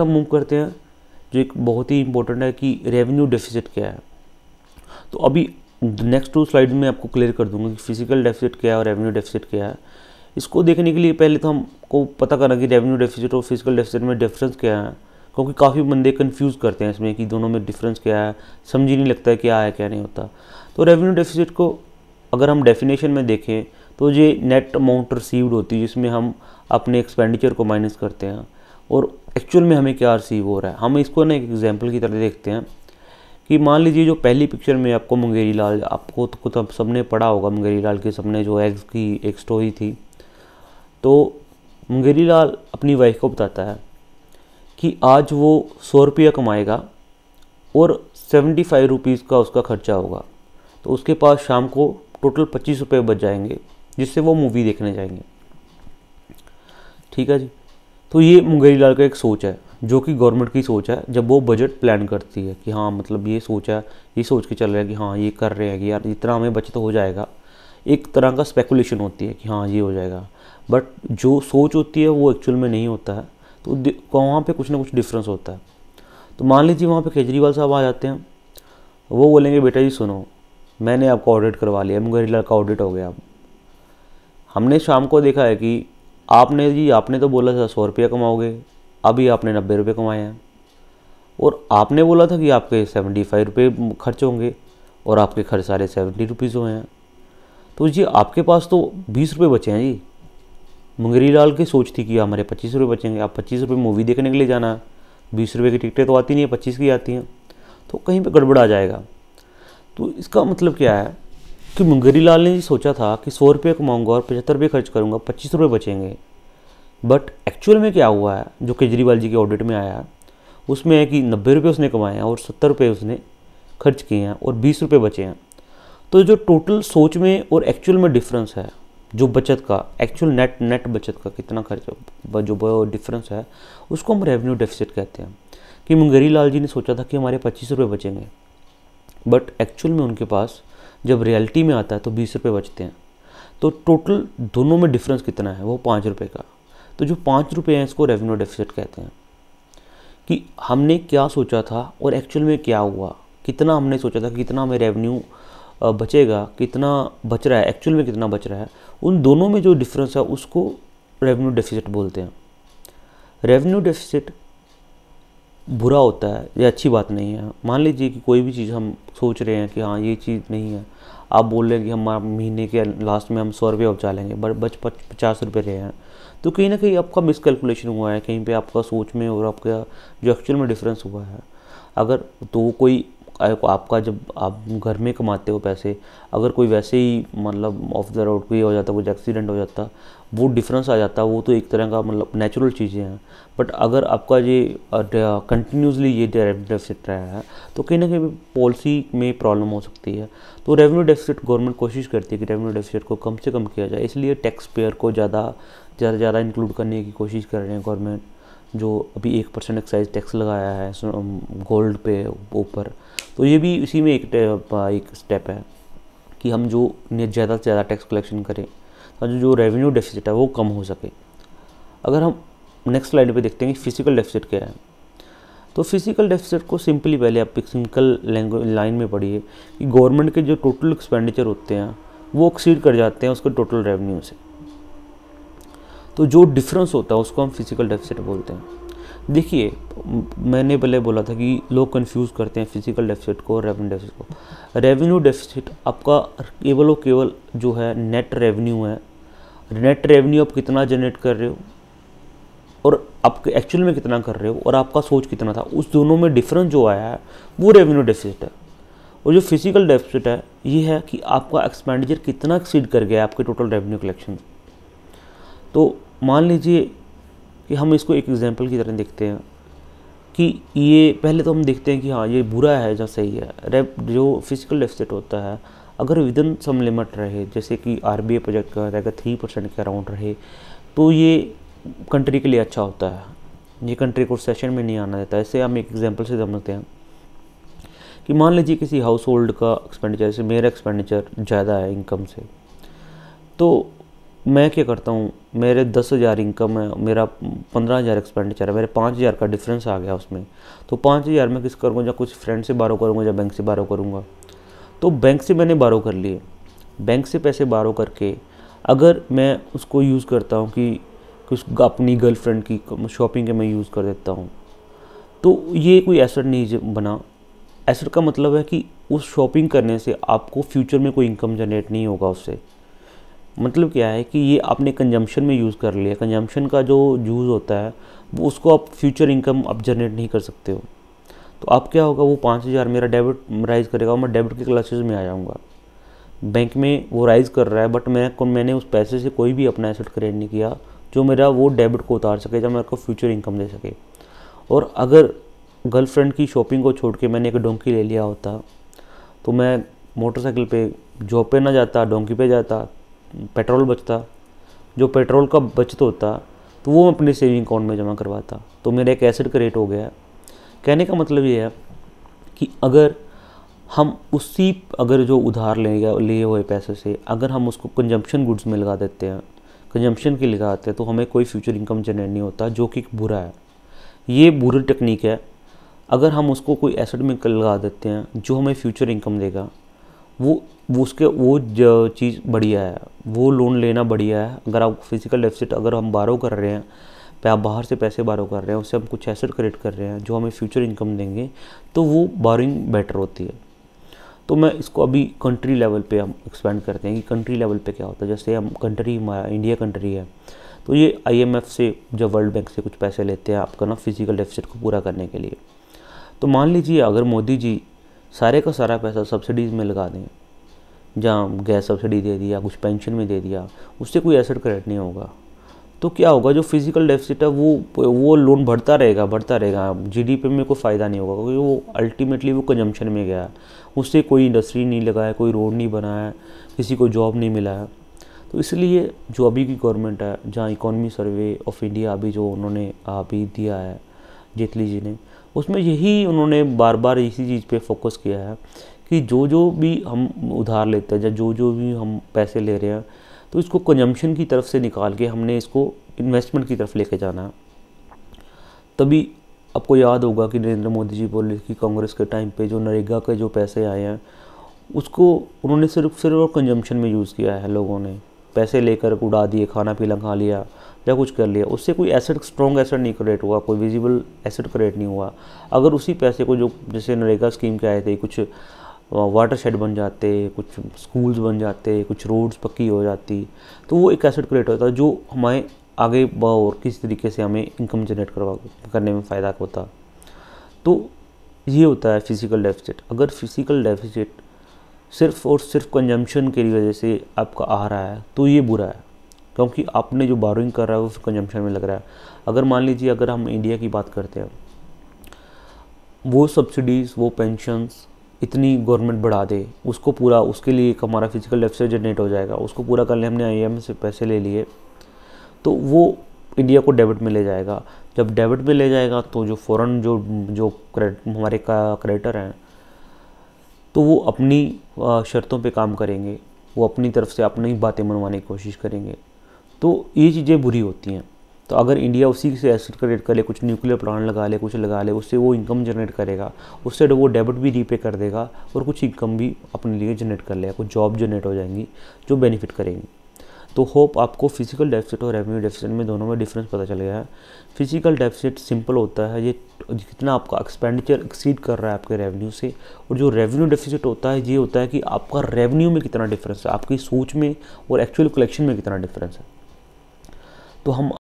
हम मूव करते हैं जो एक बहुत ही इंपॉर्टेंट है कि रेवेन्यू डेफिसिट क्या है तो अभी नेक्स्ट टू स्लाइड में आपको क्लियर कर दूंगा कि फिजिकल डेफिसिट क्या है और रेवेन्यू डेफिसिट क्या है इसको देखने के लिए पहले तो हमको पता करना कि रेवेन्यू डेफिसिट और फिजिकल डेफिसिट में डिफरेंस क्या है क्योंकि काफ़ी बंदे कन्फ्यूज़ करते हैं इसमें कि दोनों में डिफरेंस क्या है समझ ही नहीं लगता है क्या है क्या नहीं होता तो रेवेन्यू डेफिसिट को अगर हम डेफिनेशन में देखें तो ये नेट अमाउंट रिसीव्ड होती है जिसमें हम अपने एक्सपेंडिचर को माइनस करते हैं और एक्चुअल में हमें क्या रिसीव हो रहा है हम इसको ना एक एग्जाम्पल की तरह देखते हैं कि मान लीजिए जो पहली पिक्चर में आपको मुंगेरी लाल आपको तो कुछ सबने पढ़ा होगा मुंगेरी लाल के सबने जो एग्स की एक स्टोरी थी तो मुंगेरी लाल अपनी वाइफ को बताता है कि आज वो सौ रुपया कमाएगा और सेवेंटी फाइव रुपीज़ का उसका खर्चा होगा तो उसके पास शाम को टोटल पच्चीस रुपये बच जाएंगे जिससे वो मूवी देखने जाएंगे ठीक है जी तो ये मुंगेरी लाल का एक सोच है जो कि गवर्नमेंट की सोच है जब वो बजट प्लान करती है कि हाँ मतलब ये सोच है ये सोच के चल रहा है कि हाँ ये कर रहे हैं कि यार इतना हमें बचत हो जाएगा एक तरह का स्पेकुलेशन होती है कि हाँ ये हो जाएगा बट जो सोच होती है वो एक्चुअल में नहीं होता है तो वहाँ पर कुछ ना कुछ डिफरेंस होता है तो मान लीजिए वहाँ पर केजरीवाल साहब आ जाते हैं वो बोलेंगे बेटा जी सुनो मैंने आपका ऑडिट करवा लिया मुंगेरी लाल का ऑडिट हो गया अब हमने शाम को देखा है कि आपने जी आपने तो बोला था सौ रुपया कमाओगे अभी आपने नब्बे रुपये कमाए हैं और आपने बोला था कि आपके सेवेंटी फाइव रुपये खर्च होंगे और आपके खर्च सारे सेवेंटी रुपीज़ हुए हैं तो जी आपके पास तो बीस रुपये बचे हैं जी मंगरी लाल की सोच थी कि हमारे पच्चीस रुपये बचेंगे आप पच्चीस रुपये मूवी देखने के लिए जाना है बीस रुपये की टिकटें तो आती नहीं है पच्चीस की आती हैं तो कहीं पर गड़बड़ा जाएगा तो इसका मतलब क्या है कि मुंगेरी लाल ने जी सोचा था कि सौ रुपये कमाऊँगा और पचहत्तर रुपये खर्च करूँगा पच्चीस रुपये बचेंगे बट एक्चुअल में क्या हुआ है जो केजरीवाल जी के ऑडिट में आया उसमें है कि नब्बे रुपये उसने कमाए हैं और सत्तर रुपये उसने खर्च किए हैं और बीस रुपये बचे हैं तो जो टोटल सोच में और एक्चुअल में डिफरेंस है जो बचत का एक्चुअल नेट नेट बचत का कितना खर्च जो डिफरेंस है उसको हम रेवेन्यू डेफिसिट कहते हैं कि मुंगेरी लाल जी ने सोचा था कि हमारे पच्चीस रुपये बचेंगे बट एक्चुअल में उनके पास जब रियलिटी में आता है तो बीस रुपये बचते हैं तो टोटल दोनों में डिफरेंस कितना है वो पाँच रुपये का तो जो पाँच रुपये हैं इसको रेवेन्यू डेफिसिट कहते हैं कि हमने क्या सोचा था और एक्चुअल में क्या हुआ कितना हमने सोचा था कितना हमें रेवेन्यू बचेगा कितना बच रहा है एक्चुअल में कितना बच रहा है उन दोनों में जो डिफरेंस है उसको रेवेन्यू डेफिसिट बोलते हैं रेवेन्यू डेफिसिट बुरा होता है ये अच्छी बात नहीं है मान लीजिए कि कोई भी चीज़ हम सोच रहे हैं कि हाँ ये चीज़ नहीं है आप बोल रहे हैं कि हम महीने के लास्ट में हम सौ रुपये उपजा लेंगे बट बच पचास रुपये रहे हैं तो कहीं ना कहीं आपका मिसकैलकुलेशन हुआ है कहीं पे आपका सोच में और आपका जो एक्चुअल में डिफरेंस हुआ है अगर तो कोई आपका जब आप घर में कमाते हो पैसे अगर कोई वैसे ही मतलब ऑफ द रोड कोई हो जाता कुछ एक्सीडेंट हो जाता वो डिफरेंस आ जाता वो तो एक तरह का मतलब नेचुरल चीज़ें हैं बट अगर आपका ये कंटिन्यूसली ये रेवेन्यू डेफिसिट रहा है तो कहीं ना कहीं पॉलिसी में प्रॉब्लम हो सकती है तो रेवेन्यू डेफिसिट गवर्नमेंट कोशिश करती है कि रेवेन्यू डेफिसिट को कम से कम किया जाए इसलिए टैक्स पेयर को ज़्यादा ज़्यादा ज़्यादा इंक्लूड करने की कोशिश कर रहे हैं गवर्नमेंट जो अभी एक परसेंट एक्साइज टैक्स लगाया है गोल्ड पे ऊपर तो ये भी इसी में एक एक स्टेप है कि हम जो ज़्यादा से ज़्यादा टैक्स कलेक्शन करें ताकि जो रेवेन्यू डेफिसिट है वो कम हो सके अगर हम नेक्स्ट स्लाइड पे देखते हैं कि फिजिकल डेफिसिट क्या है तो फिजिकल डेफिसिट को सिंपली पहले आप एक सिंपल लाइन में पढ़िए कि गवर्नमेंट के जो टोटल एक्सपेंडिचर होते हैं वो एक्सीड कर जाते हैं उसके टोटल रेवेन्यू से तो जो डिफरेंस होता है उसको हम फिजिकल डेफिसिट बोलते हैं देखिए मैंने पहले बोला था कि लोग कंफ्यूज करते हैं फिजिकल डेफिसिट को और रेवेन्यू डेफिसिट को रेवेन्यू डेफिसिट आपका केवल और केवल जो है नेट रेवेन्यू है नेट रेवेन्यू आप कितना जनरेट कर रहे हो और आप एक्चुअल में कितना कर रहे हो और आपका सोच कितना था उस दोनों में डिफरेंस जो आया है वो रेवेन्यू डेफिसिट है और जो फिजिकल डेफिसिट है ये है कि आपका एक्सपेंडिचर कितना एक्सीड कर गया है आपके टोटल रेवेन्यू कलेक्शन तो मान लीजिए कि हम इसको एक एग्जाम्पल की तरह देखते हैं कि ये पहले तो हम देखते हैं कि हाँ ये बुरा है या सही है रेप जो फिजिकल डेफिसिट होता है अगर विदन सम लिमिट रहे जैसे कि आर बी आई प्रोजेक्ट का अगर थ्री परसेंट के अराउंड रहे तो ये कंट्री के लिए अच्छा होता है ये कंट्री को सेशन में नहीं आना देता इससे हम एक एग्जाम्पल से समझते हैं कि मान लीजिए किसी हाउस होल्ड का एक्सपेंडिचर जैसे मेरा एक्सपेंडिचर ज़्यादा है इनकम से तो मैं क्या करता हूँ मेरे दस हज़ार इनकम है मेरा पंद्रह हज़ार एक्सपेंडिचर है मेरे पाँच हज़ार का डिफरेंस आ गया उसमें तो पाँच हज़ार मैं किस करूँगा या कुछ फ्रेंड से बारो करूँगा या बैंक से बारो करूँगा तो बैंक से मैंने बारो कर लिए बैंक से पैसे बारो करके अगर मैं उसको यूज़ करता हूँ कि कुछ अपनी गर्लफ्रेंड की शॉपिंग के मैं यूज़ कर देता हूँ तो ये कोई एसेट नहीं बना एसेट का मतलब है कि उस शॉपिंग करने से आपको फ्यूचर में कोई इनकम जनरेट नहीं होगा उससे मतलब क्या है कि ये आपने कंजम्पशन में यूज़ कर लिया कंजम्पशन का जो यूज़ होता है वो उसको आप फ्यूचर इनकम आप जनरेट नहीं कर सकते हो तो आप क्या होगा वो पाँच हज़ार मेरा डेबिट राइज करेगा और मैं डेबिट के क्लासेज में आ जाऊँगा बैंक में वो राइज कर रहा है बट मैं मैंने उस पैसे से कोई भी अपना एसेट क्रिएट नहीं किया जो मेरा वो डेबिट को उतार सके या मेरे को फ्यूचर इनकम दे सके और अगर गर्लफ्रेंड की शॉपिंग को छोड़ के मैंने एक डोंकी ले लिया होता तो मैं मोटरसाइकिल पे जॉब पे ना जाता डोंकी पे जाता पेट्रोल बचता जो पेट्रोल का बचत होता तो वो मैं अपने सेविंग अकाउंट में जमा करवाता तो मेरा एक एसेट क्रिएट हो गया कहने का मतलब ये है कि अगर हम उसी अगर जो उधार ले गया लिए हुए पैसे से अगर हम उसको कंजम्पशन गुड्स में लगा देते हैं कंजम्पशन के लगाते हैं तो हमें कोई फ्यूचर इनकम जनरेट नहीं होता जो कि बुरा है ये बुरी टेक्निक है अगर हम उसको कोई एसेट में लगा देते हैं जो हमें फ्यूचर इनकम देगा वो वो उसके वो चीज़ बढ़िया है वो लोन लेना बढ़िया है अगर आप फिजिकल डेफिसिट अगर हम बारो कर रहे हैं पे आप बाहर से पैसे बारो कर रहे हैं उससे हम कुछ एसेट क्रिएट कर रहे हैं जो हमें फ्यूचर इनकम देंगे तो वो बारोइंग बेटर होती है तो मैं इसको अभी कंट्री लेवल पे हम एक्सपेंड करते हैं कि कंट्री लेवल पे क्या होता है जैसे हम कंट्री इंडिया कंट्री है तो ये आईएमएफ से जब वर्ल्ड बैंक से कुछ पैसे लेते हैं आपका ना फिजिकल डेफिसिट को पूरा करने के लिए तो मान लीजिए अगर मोदी जी सारे का सारा पैसा सब्सिडीज़ में लगा दें जहाँ गैस सब्सिडी दे दिया कुछ पेंशन में दे दिया उससे कोई एसेट क्रेडिट नहीं होगा तो क्या होगा जो फिजिकल डेफिसिट है वो वो लोन बढ़ता रहेगा बढ़ता रहेगा जी में कोई फ़ायदा नहीं होगा क्योंकि वो अल्टीमेटली वो कंजम्पशन में गया है उससे कोई इंडस्ट्री नहीं लगाया कोई रोड नहीं बनाया किसी को जॉब नहीं मिला है तो इसलिए जो अभी की गवर्नमेंट है जहाँ इकोनॉमी सर्वे ऑफ इंडिया अभी जो उन्होंने अभी दिया है जेटली जी ने उसमें यही उन्होंने बार बार इसी चीज़ पे फोकस किया है कि जो जो भी हम उधार लेते हैं या जो जो भी हम पैसे ले रहे हैं तो इसको कंजम्पशन की तरफ से निकाल के हमने इसको इन्वेस्टमेंट की तरफ लेके जाना है तभी आपको याद होगा कि नरेंद्र मोदी जी बोले कि कांग्रेस के टाइम पे जो नरेगा के जो पैसे आए हैं उसको उन्होंने सिर्फ सिर्फ और कंजम्पशन में यूज़ किया है लोगों ने पैसे लेकर उड़ा दिए खाना पीना खा लिया या कुछ कर लिया उससे कोई एसेट स्ट्रॉन्ग एसेट नहीं क्रिएट हुआ कोई विजिबल एसेट क्रिएट नहीं हुआ अगर उसी पैसे को जो जैसे नरेगा स्कीम के आए थे कुछ वाटर शेड बन जाते कुछ स्कूल्स बन जाते कुछ रोड्स पक्की हो जाती तो वो एक एसेट क्रिएट होता जो हमारे आगे और किस तरीके से हमें इनकम जनरेट करवा करने में फ़ायदा होता तो ये होता है फिजिकल डेफिसिट अगर फिजिकल डेफिसिट सिर्फ और सिर्फ कंजम्पशन के वजह से आपका आ रहा है तो ये बुरा है क्योंकि आपने जो बारोइंग कर रहा है वो कंजम्पशन में लग रहा है अगर मान लीजिए अगर हम इंडिया की बात करते हैं वो सब्सिडीज़ वो पेंशनस इतनी गवर्नमेंट बढ़ा दे उसको पूरा उसके लिए एक हमारा फिजिकल डेफिसिट जनरेट हो जाएगा उसको पूरा कर ले हमने आई से पैसे ले लिए तो वो इंडिया को डेबिट में ले जाएगा जब डेबिट में ले जाएगा तो जो फ़ॉरन जो जो क्रेड हमारे का क्रेडिटर हैं तो वो अपनी शर्तों पे काम करेंगे वो अपनी तरफ से अपनी बातें मनवाने की कोशिश करेंगे तो ये चीज़ें बुरी होती हैं तो अगर इंडिया उसी से एसिड क्रिएट कर ले कुछ न्यूक्लियर प्लांट लगा ले कुछ लगा ले उससे वो इनकम जनरेट करेगा उससे वो डेबिट भी रीपे कर देगा और कुछ इनकम भी अपने लिए जनरेट कर लेगा कुछ जॉब जनरेट हो जाएंगी जो बेनिफिट करेंगी तो होप आपको फिजिकल डेफिसिट और रेवेन्यू डेफिसिट में दोनों में डिफरेंस पता चल गया है फिजिकल डेफिसिट सिंपल होता है ये जितना आपका एक्सपेंडिचर एक्सीड कर रहा है आपके रेवेन्यू से और जो रेवेन्यू डेफिसिट होता है ये होता है कि आपका रेवेन्यू में कितना डिफरेंस है आपकी सोच में और एक्चुअल कलेक्शन में कितना डिफरेंस है तो हम